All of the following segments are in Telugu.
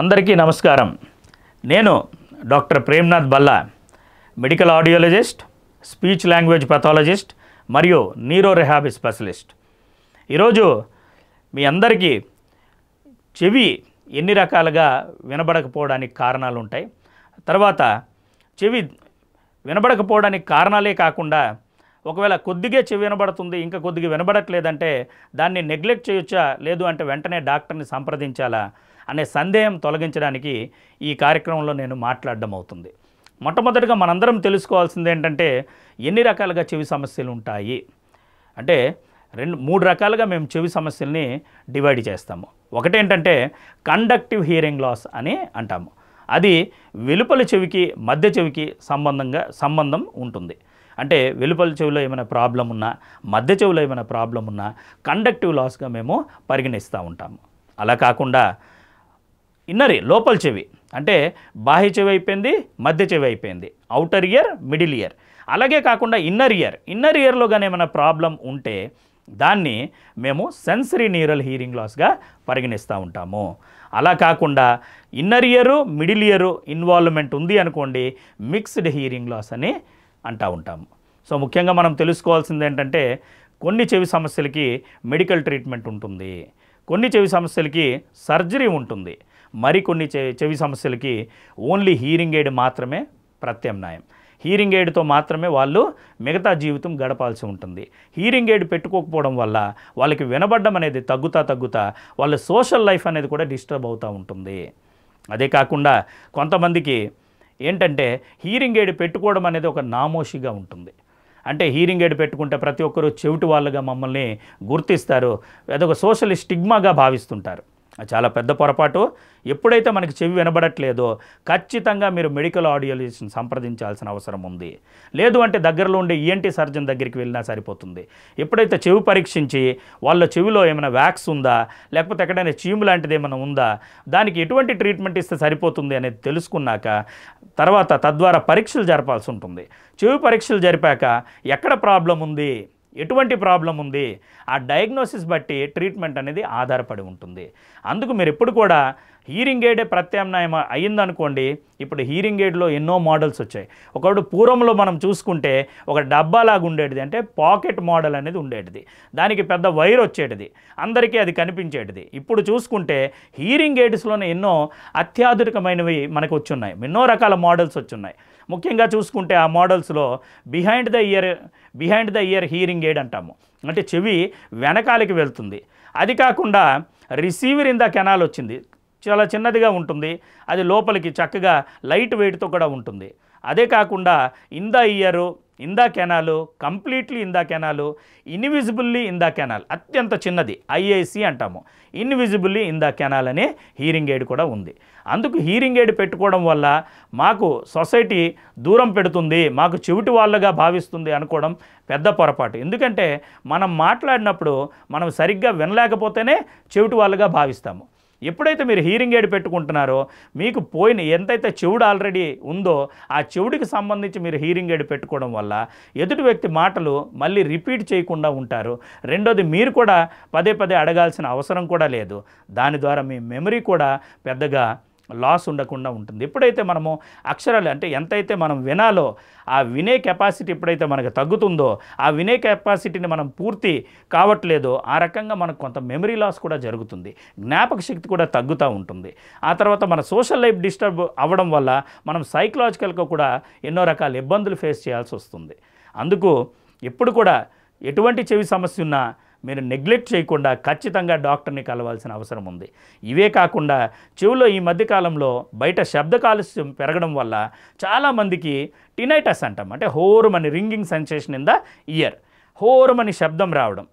అందరికీ నమస్కారం నేను doctor Premnath Balla medical audiologist speech language pathologist మరియు నీరో రెహాబీ స్పెషలిస్ట్ ఈరోజు మీ అందరికీ చెవి ఎన్ని రకాలుగా వినబడకపోవడానికి కారణాలు ఉంటాయి తర్వాత చెవి వినబడకపోవడానికి కారణాలే కాకుండా ఒకవేళ కొద్దిగా చెవి వినబడుతుంది ఇంకా కొద్దిగా వినబడట్లేదంటే దాన్ని నెగ్లెక్ట్ చేయొచ్చా లేదు అంటే వెంటనే డాక్టర్ని సంప్రదించాలా అనే సందేహం తొలగించడానికి ఈ కార్యక్రమంలో నేను మాట్లాడడం అవుతుంది మొట్టమొదటిగా మనందరం తెలుసుకోవాల్సింది ఏంటంటే ఎన్ని రకాలుగా చెవి సమస్యలు ఉంటాయి అంటే రెండు మూడు రకాలుగా మేము చెవి సమస్యల్ని డివైడ్ చేస్తాము ఒకటేంటంటే కండక్టివ్ హియరింగ్ లాస్ అని అంటాము అది వెలుపల చెవికి మధ్య చెవికి సంబంధంగా సంబంధం ఉంటుంది అంటే వెలుపల చెవిలో ఏమైనా ప్రాబ్లం ఉన్నా మధ్య చెవిలో ఏమైనా ప్రాబ్లం ఉన్నా కండక్టివ్ లాస్గా మేము పరిగణిస్తూ ఉంటాము అలా కాకుండా ఇన్నర్ లోపల చెవి అంటే బాహ్య చెవి అయిపోయింది మధ్య చెవి అయిపోయింది అవుటర్ ఇయర్ మిడిల్ ఇయర్ అలాగే కాకుండా ఇన్నర్ ఇయర్ ఇన్నర్ ఇయర్లో కానీ ఏమైనా ప్రాబ్లం ఉంటే దాన్ని మేము సెన్సరీ న్యూరల్ హీరింగ్ లాస్గా పరిగణిస్తూ ఉంటాము అలా కాకుండా inner ear middle ear involvement ఉంది అనుకోండి మిక్స్డ్ హీరింగ్ లాస్ అని అంటూ ఉంటాము సో ముఖ్యంగా మనం తెలుసుకోవాల్సింది ఏంటంటే కొన్ని చెవి సమస్యలకి మెడికల్ ట్రీట్మెంట్ ఉంటుంది కొన్ని చెవి సమస్యలకి సర్జరీ ఉంటుంది మరికొన్ని చెవి సమస్యలకి ఓన్లీ హీరింగ్ ఎయిడ్ మాత్రమే ప్రత్యామ్నాయం హీరింగ్ ఎయిడ్తో మాత్రమే వాళ్ళు మిగతా జీవితం గడపాల్సి ఉంటుంది హీరింగ్ ఎయిడ్ పెట్టుకోకపోవడం వల్ల వాళ్ళకి వినబడడం అనేది తగ్గుతా తగ్గుతా వాళ్ళ సోషల్ లైఫ్ అనేది కూడా డిస్టర్బ్ అవుతూ ఉంటుంది అదే కాకుండా కొంతమందికి ఏంటంటే హీరింగ్ ఎయిడ్ పెట్టుకోవడం అనేది ఒక నామోషిగా ఉంటుంది అంటే హీరింగ్ ఎయిడ్ పెట్టుకుంటే ప్రతి ఒక్కరూ చెవిటి వాళ్ళుగా మమ్మల్ని గుర్తిస్తారు అదొక సోషల్ స్టిగ్మాగా భావిస్తుంటారు చాలా పెద్ద పొరపాటు ఎప్పుడైతే మనకి చెవి వినబడట్లేదో ఖచ్చితంగా మీరు మెడికల్ ఆడియాలజిస్ట్ని సంప్రదించాల్సిన అవసరం ఉంది లేదు అంటే దగ్గరలో ఉండే ఈఎన్టీ e సర్జన్ దగ్గరికి వెళ్ళినా సరిపోతుంది ఎప్పుడైతే చెవి పరీక్షించి వాళ్ళ చెవిలో ఏమైనా వ్యాక్స్ ఉందా లేకపోతే ఎక్కడైనా చీము లాంటిది ఏమైనా ఉందా దానికి ఎటువంటి ట్రీట్మెంట్ ఇస్తే సరిపోతుంది అనేది తెలుసుకున్నాక తర్వాత తద్వారా పరీక్షలు జరపాల్సి ఉంటుంది చెవి పరీక్షలు జరిపాక ఎక్కడ ప్రాబ్లం ఉంది ఎటువంటి ప్రాబ్లం ఉంది ఆ డయాగ్నోసిస్ బట్టి ట్రీట్మెంట్ అనేది ఆధారపడి ఉంటుంది అందుకు మీరు ఎప్పుడు కూడా హీరింగ్ ఎయిడే ప్రత్యామ్నాయం అయ్యిందనుకోండి ఇప్పుడు హీరింగ్ ఎయిడ్లో ఎన్నో మోడల్స్ వచ్చాయి ఒకప్పుడు పూర్వంలో మనం చూసుకుంటే ఒక డబ్బాలాగా ఉండేటిది అంటే పాకెట్ మోడల్ అనేది ఉండేటిది దానికి పెద్ద వైర్ వచ్చేటిది అందరికీ అది కనిపించేటిది ఇప్పుడు చూసుకుంటే హీరింగ్ ఎయిడ్స్లోనే ఎన్నో అత్యాధునికమైనవి మనకు వచ్చున్నాయి ఎన్నో రకాల మోడల్స్ వచ్చున్నాయి ముఖ్యంగా చూసుకుంటే ఆ మోడల్స్లో behind the ear behind the ear hearing aid అంటాము అంటే చెవి వెనకాలకి వెళ్తుంది అది కాకుండా రిసీవర్ ఇన్ ద కెనాల్ వచ్చింది చాలా చిన్నదిగా ఉంటుంది అది లోపలికి చక్కగా లైట్ వెయిట్తో కూడా ఉంటుంది అదే కాకుండా in the ear in the canal completely in the canal invisibly in the canal అత్యంత చిన్నది ఐఐసి అంటాము ఇన్విజిబుల్లీ ఇందా కెనాల్ అనే హీరింగ్ ఎయిడ్ కూడా ఉంది అందుకు హీరింగ్ ఎయిడ్ పెట్టుకోవడం వల్ల మాకు సొసైటీ దూరం పెడుతుంది మాకు చెవిటి వాళ్ళగా భావిస్తుంది అనుకోవడం పెద్ద పొరపాటు ఎందుకంటే మనం మాట్లాడినప్పుడు మనం సరిగ్గా వినలేకపోతేనే చెవిటి వాళ్ళుగా భావిస్తాము ఎప్పుడైతే మీరు హీరింగ్ ఎయిడ్ పెట్టుకుంటున్నారో మీకు పోయిన ఎంతైతే చెవుడు ఆల్రెడీ ఉందో ఆ చెవుడికి సంబంధించి మీరు హీరింగ్ ఎయిడ్ పెట్టుకోవడం వల్ల ఎదుటి వ్యక్తి మాటలు మళ్ళీ రిపీట్ చేయకుండా ఉంటారు రెండోది మీరు కూడా పదే పదే అడగాల్సిన అవసరం కూడా లేదు దాని ద్వారా మీ మెమరీ కూడా పెద్దగా లాస్ ఉండకుండా ఉంటుంది ఎప్పుడైతే మనము అక్షరాలు అంటే ఎంతైతే మనం వినాలో ఆ వినే కెపాసిటీ ఎప్పుడైతే మనకు తగ్గుతుందో ఆ వినే కెపాసిటీని మనం పూర్తి కావట్లేదో ఆ రకంగా మనకు కొంత మెమరీ లాస్ కూడా జరుగుతుంది జ్ఞాపక శక్తి కూడా తగ్గుతూ ఉంటుంది ఆ తర్వాత మన సోషల్ లైఫ్ డిస్టర్బ్ అవ్వడం వల్ల మనం సైకలాజికల్గా కూడా ఎన్నో రకాల ఇబ్బందులు ఫేస్ చేయాల్సి వస్తుంది అందుకు ఎప్పుడు కూడా ఎటువంటి చెవి సమస్య ఉన్నా మీరు నెగ్లెక్ట్ చేయకుండా ఖచ్చితంగా డాక్టర్ని కలవాల్సిన అవసరం ఉంది ఇవే కాకుండా చెవులో ఈ మధ్యకాలంలో బయట శబ్ద కాలుష్యం పెరగడం వల్ల చాలామందికి టినైటస్ అంటాం అంటే హోరుమని ringing sensation in the ear హోరుమని శబ్దం రావడం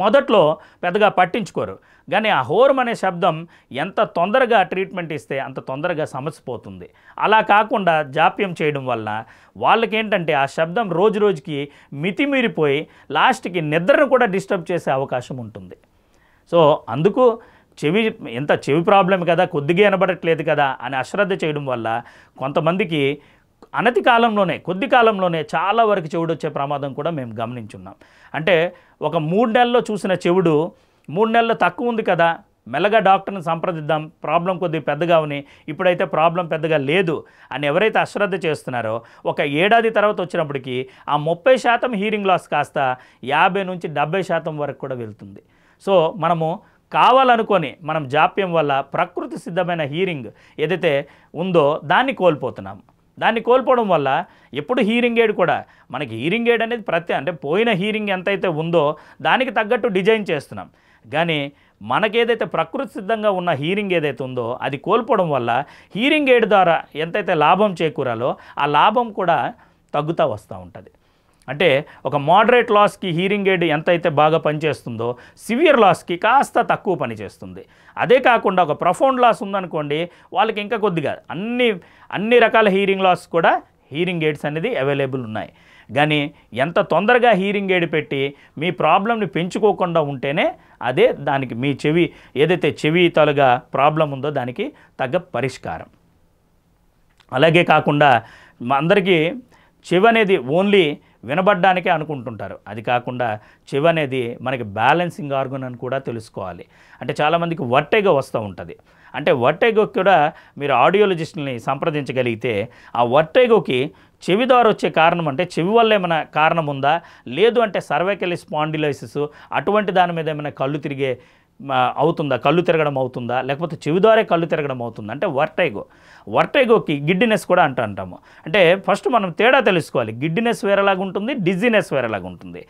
మొదట్లో పెద్దగా పట్టించుకోరు కానీ ఆ హోరం అనే శబ్దం ఎంత తొందరగా ట్రీట్మెంట్ ఇస్తే అంత తొందరగా సమస్య పోతుంది అలా కాకుండా జాప్యం చేయడం వల్ల వాళ్ళకేంటంటే ఆ శబ్దం రోజు రోజుకి మితిమీరిపోయి లాస్ట్కి నిద్రను కూడా డిస్టర్బ్ చేసే అవకాశం ఉంటుంది సో అందుకు చెవి ఎంత చెవి ప్రాబ్లం కదా కొద్దిగా వినబడట్లేదు కదా అని అశ్రద్ధ చేయడం వల్ల కొంతమందికి అనతి కాలంలోనే కొద్ది కాలంలోనే చాలా వరకు చెవుడు వచ్చే ప్రమాదం కూడా మేము గమనించున్నాం అంటే ఒక మూడు నెలల్లో చూసిన చెవుడు మూడు నెలల్లో తక్కువ ఉంది కదా మెల్లగా డాక్టర్ని సంప్రదిద్దాం ప్రాబ్లం కొద్దిగా పెద్దగా ఉని ఇప్పుడైతే ప్రాబ్లం పెద్దగా లేదు అని ఎవరైతే అశ్రద్ధ చేస్తున్నారో ఒక ఏడాది తర్వాత వచ్చినప్పటికీ ఆ ముప్పై శాతం హీరింగ్ లాస్ కాస్త యాభై నుంచి డెబ్బై శాతం వరకు కూడా వెళ్తుంది సో మనము కావాలనుకొని మనం జాప్యం వల్ల ప్రకృతి సిద్ధమైన హీరింగ్ ఏదైతే ఉందో దాన్ని కోల్పోతున్నాము దాన్ని కోల్పోవడం వల్ల ఎప్పుడు హీరింగ్ ఎయిడ్ కూడా మనకి హీరింగ్ ఎయిడ్ అనేది ప్రతి అంటే పోయిన హీరింగ్ ఎంతైతే ఉందో దానికి తగ్గట్టు డిజైన్ చేస్తున్నాం కానీ మనకేదైతే ప్రకృతి సిద్ధంగా ఉన్న హీరింగ్ ఏదైతే ఉందో అది కోల్పోవడం వల్ల హీరింగ్ ఎయిడ్ ద్వారా ఎంతైతే లాభం చేకూరాలో ఆ లాభం కూడా తగ్గుతూ వస్తూ ఉంటుంది అంటే ఒక మోడరేట్ లాస్కి హీరింగ్ ఎయిడ్ ఎంతైతే బాగా పనిచేస్తుందో సివియర్ లాస్కి కాస్త తక్కువ పనిచేస్తుంది అదే కాకుండా ఒక ప్రొఫౌండ్ లాస్ ఉందనుకోండి వాళ్ళకి ఇంకా కొద్దిగా అన్ని అన్ని రకాల హీరింగ్ లాస్ కూడా హీరింగ్ ఎయిడ్స్ అనేది అవైలబుల్ ఉన్నాయి కానీ ఎంత తొందరగా హీరింగ్ ఎయిడ్ పెట్టి మీ ప్రాబ్లమ్ని పెంచుకోకుండా ఉంటేనే అదే దానికి మీ చెవి ఏదైతే చెవి తలగా ప్రాబ్లం ఉందో దానికి తగ్గ పరిష్కారం అలాగే కాకుండా అందరికీ చెవి అనేది ఓన్లీ వినబడ్డానికే అనుకుంటుంటారు అది కాకుండా చెవి అనేది మనకి బ్యాలెన్సింగ్ ఆర్గన్ అని కూడా తెలుసుకోవాలి అంటే చాలామందికి వట్టెగ వస్తూ ఉంటుంది అంటే వట్టెగోకి కూడా మీరు ఆడియోలజిస్ట్ని సంప్రదించగలిగితే ఆ వట్టెగోకి చెవిదారు వచ్చే కారణం అంటే చెవి వల్ల ఏమైనా కారణం ఉందా లేదు అంటే సర్వైకలి స్పాండిలైసిస్ అటువంటి దాని మీద ఏమైనా కళ్ళు తిరిగే అవుతుందా కళ్ళు తిరగడం అవుతుందా లేకపోతే చెవి ద్వారా కళ్ళు తిరగడం అవుతుందా అంటే వర్టైగో వర్టైగోకి గిడ్డినెస్ కూడా అంట అంటాము అంటే ఫస్ట్ మనం తేడా తెలుసుకోవాలి గిడ్డినెస్ వేరేలాగా ఉంటుంది డిజీనెస్ వేరేలాగా ఉంటుంది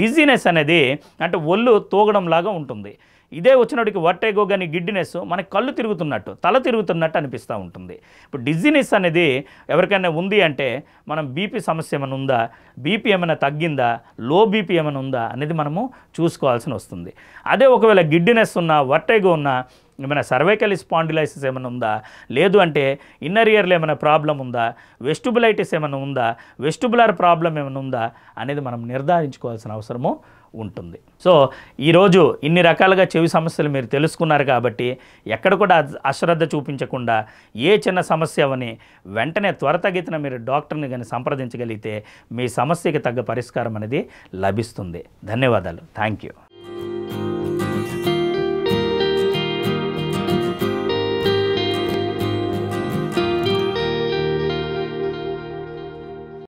డిజీనెస్ అనేది అంటే ఒళ్ళు తోగడం లాగా ఉంటుంది ఇదే వచ్చినప్పటికి వట్టేగో కానీ గిడ్డినెస్ మనకి కళ్ళు తిరుగుతున్నట్టు తల తిరుగుతున్నట్టు అనిపిస్తూ ఉంటుంది ఇప్పుడు డిజీనెస్ అనేది ఎవరికైనా ఉంది అంటే మనం బీపీ సమస్య ఏమైనా ఉందా బీపీ ఏమైనా తగ్గిందా లో బీపీ ఏమైనా ఉందా అనేది మనము చూసుకోవాల్సిన వస్తుంది అదే ఒకవేళ గిడ్డినెస్ ఉన్నా వట్టేగో ఉన్నా ఏమైనా సర్వైకల్ స్పాండిలైసిస్ ఏమైనా ఉందా లేదు అంటే ఇన్నర్ ఇయర్లో ఏమైనా ప్రాబ్లం ఉందా వెజిటబులైటిస్ ఏమైనా ఉందా వెస్టుబులర్ ప్రాబ్లం ఏమైనా ఉందా అనేది మనం నిర్ధారించుకోవాల్సిన అవసరము ఉంటుంది సో ఈరోజు ఇన్ని రకాలుగా చెవి సమస్యలు మీరు తెలుసుకున్నారు కాబట్టి ఎక్కడ కూడా అశ్రద్ధ చూపించకుండా ఏ చిన్న సమస్య అవని వెంటనే త్వరతగితన మీరు డాక్టర్ని కానీ సంప్రదించగలిగితే మీ సమస్యకి తగ్గ పరిష్కారం అనేది లభిస్తుంది ధన్యవాదాలు థ్యాంక్ యూ